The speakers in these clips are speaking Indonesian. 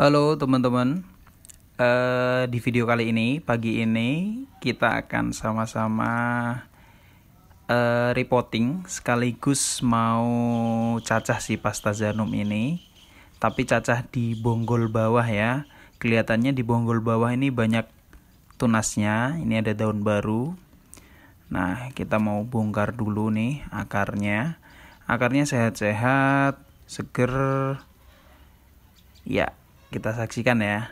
Halo teman-teman, uh, di video kali ini pagi ini kita akan sama-sama uh, reporting sekaligus mau cacah si pasta zanum ini, tapi cacah di bonggol bawah ya. Kelihatannya di bonggol bawah ini banyak tunasnya, ini ada daun baru. Nah kita mau bongkar dulu nih akarnya, akarnya sehat-sehat, seger. Ya, kita saksikan ya.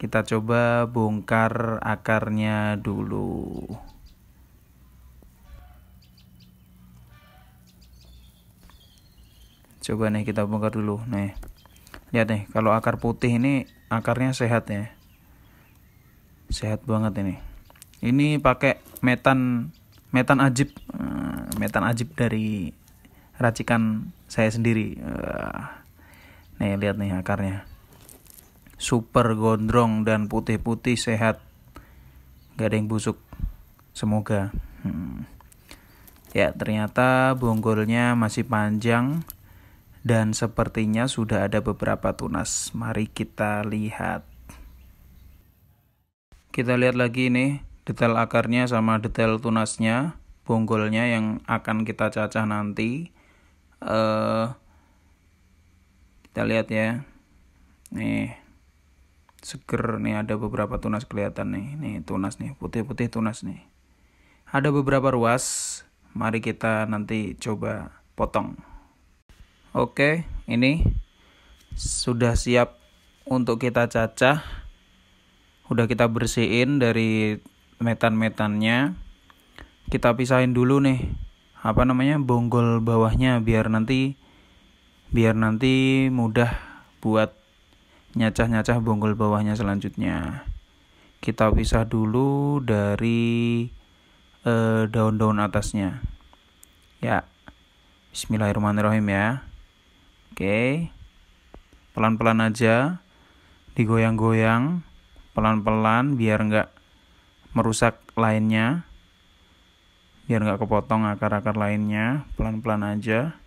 Kita coba bongkar akarnya dulu. Coba nih kita bongkar dulu nih. Lihat nih, kalau akar putih ini akarnya sehat ya. Sehat banget ini. Ini pakai metan metan ajib eh, metan ajib dari racikan saya sendiri eh, nih lihat nih akarnya super gondrong dan putih-putih sehat gak ada yang busuk semoga hmm. ya ternyata bonggolnya masih panjang dan sepertinya sudah ada beberapa tunas mari kita lihat kita lihat lagi ini detail akarnya sama detail tunasnya bonggolnya yang akan kita cacah nanti uh, kita lihat ya nih seger nih ada beberapa tunas kelihatan nih nih tunas nih putih-putih tunas nih ada beberapa ruas mari kita nanti coba potong oke ini sudah siap untuk kita cacah udah kita bersihin dari metan-metannya kita pisahin dulu nih apa namanya bonggol bawahnya biar nanti biar nanti mudah buat nyacah-nyacah bonggol bawahnya selanjutnya kita pisah dulu dari eh, daun-daun atasnya ya Bismillahirrahmanirrahim ya oke pelan-pelan aja digoyang-goyang pelan-pelan biar nggak merusak lainnya biar nggak kepotong akar-akar lainnya pelan-pelan aja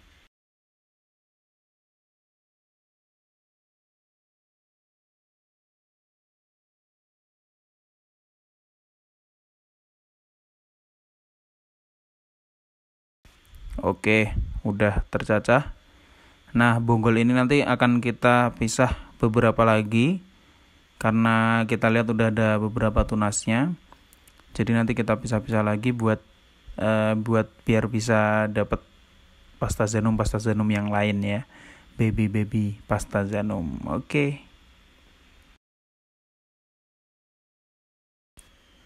Oke, udah tercacah. Nah, bonggol ini nanti akan kita pisah beberapa lagi karena kita lihat udah ada beberapa tunasnya. Jadi nanti kita pisah-pisah lagi buat uh, buat biar bisa dapat pasta zenum pasta zenum yang lain ya. Baby baby pasta zenum. Oke.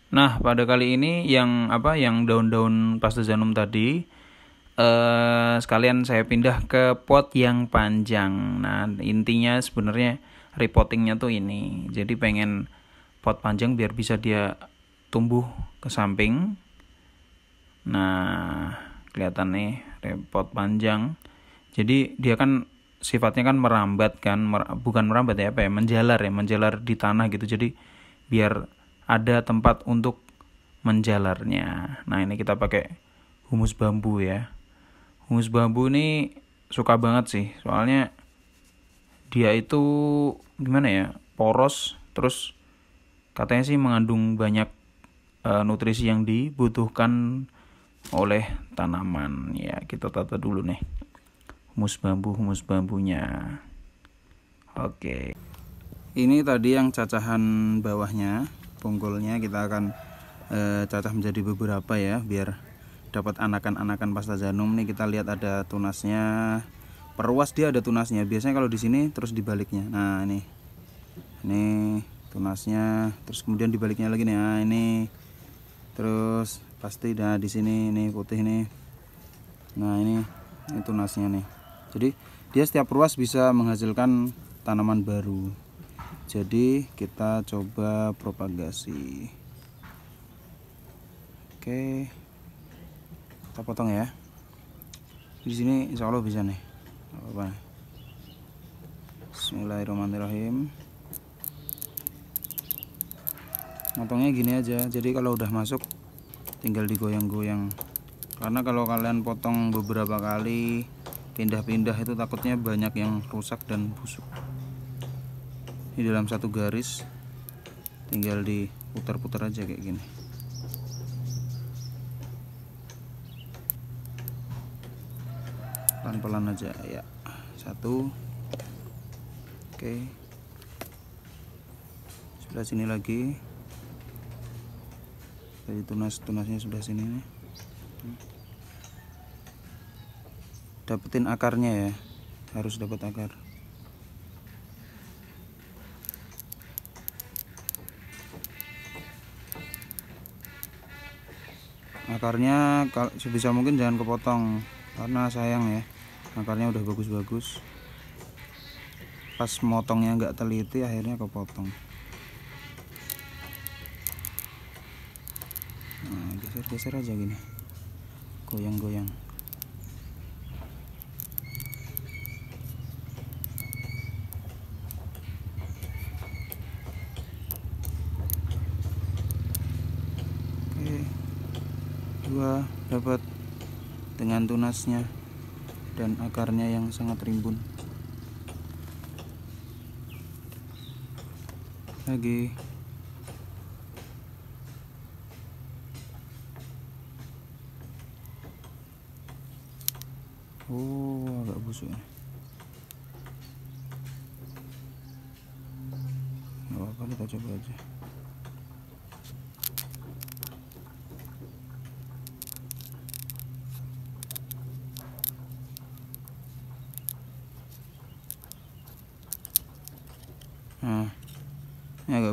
Nah, pada kali ini yang apa yang daun-daun pasta zenum tadi Eh, sekalian saya pindah ke pot yang panjang. Nah, intinya sebenarnya reportingnya tuh ini. Jadi pengen pot panjang biar bisa dia tumbuh ke samping. Nah, kelihatan nih repot panjang. Jadi dia kan sifatnya kan merambat kan, mer bukan merambat ya apa ya, menjalar ya, menjalar di tanah gitu. Jadi biar ada tempat untuk menjalarnya. Nah, ini kita pakai humus bambu ya. Humus bambu ini suka banget sih, soalnya dia itu gimana ya, poros, terus katanya sih mengandung banyak uh, nutrisi yang dibutuhkan oleh tanaman. Ya, kita tata dulu nih. Humus bambu, humus bambunya. Oke. Ini tadi yang cacahan bawahnya, punggulnya kita akan e, cacah menjadi beberapa ya biar dapat anakan-anakan pasta janum nih kita lihat ada tunasnya perluas dia ada tunasnya biasanya kalau di sini terus dibaliknya nah ini ini tunasnya terus kemudian dibaliknya lagi nih nah ini terus pasti dah di sini ini putih nih nah ini ini tunasnya nih jadi dia setiap ruas bisa menghasilkan tanaman baru jadi kita coba propagasi oke okay kita potong ya di sini insya Allah bisa nih apa -apa. Bismillahirrahmanirrahim potongnya gini aja jadi kalau udah masuk tinggal digoyang-goyang karena kalau kalian potong beberapa kali pindah-pindah itu takutnya banyak yang rusak dan busuk Di dalam satu garis tinggal diputar-putar aja kayak gini pelan-pelan aja ya satu oke okay. sebelah sini lagi dari tunas tunasnya sebelah sini nih dapetin akarnya ya harus dapat akar akarnya kalau sebisa mungkin jangan kepotong karena sayang ya akarnya udah bagus-bagus pas motongnya nggak teliti akhirnya kepotong nah geser-geser aja gini goyang-goyang dua dapat dengan tunasnya dan akarnya yang sangat rimbun lagi oh agak busuk nih nggak apa-apa kita coba aja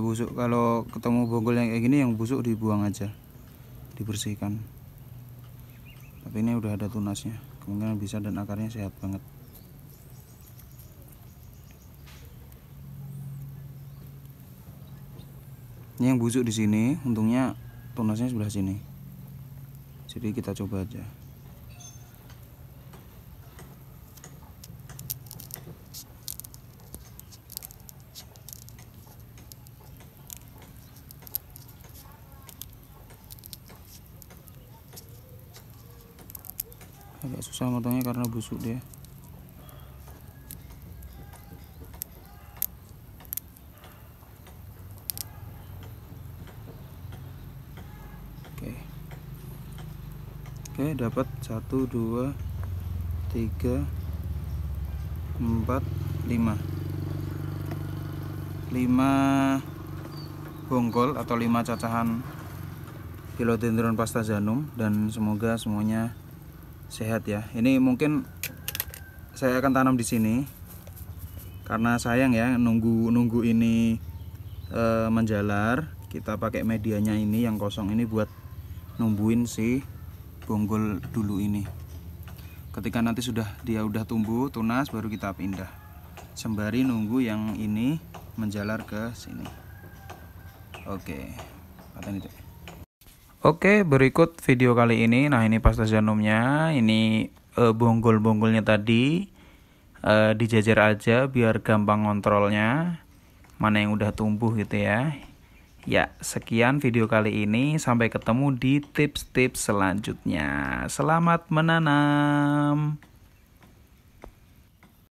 busuk kalau ketemu bonggol yang kayak gini yang busuk dibuang aja dibersihkan tapi ini udah ada tunasnya kemungkinan bisa dan akarnya sehat banget ini yang busuk di sini untungnya tunasnya sebelah sini jadi kita coba aja agak susah motongnya karena busuk dia oke oke dapat 1 2 3 4 5 5 bonggol atau 5 cacahan philodendron janum dan semoga semuanya sehat ya ini mungkin saya akan tanam di sini karena sayang ya nunggu nunggu ini e, menjalar kita pakai medianya ini yang kosong ini buat numbuin si bonggol dulu ini ketika nanti sudah dia udah tumbuh tunas baru kita pindah sembari nunggu yang ini menjalar ke sini oke ini? itu Oke, berikut video kali ini. Nah, ini pasta janumnya. Ini e, bonggol-bonggolnya tadi. E, dijajar aja biar gampang ngontrolnya. Mana yang udah tumbuh gitu ya. Ya, sekian video kali ini. Sampai ketemu di tips-tips selanjutnya. Selamat menanam.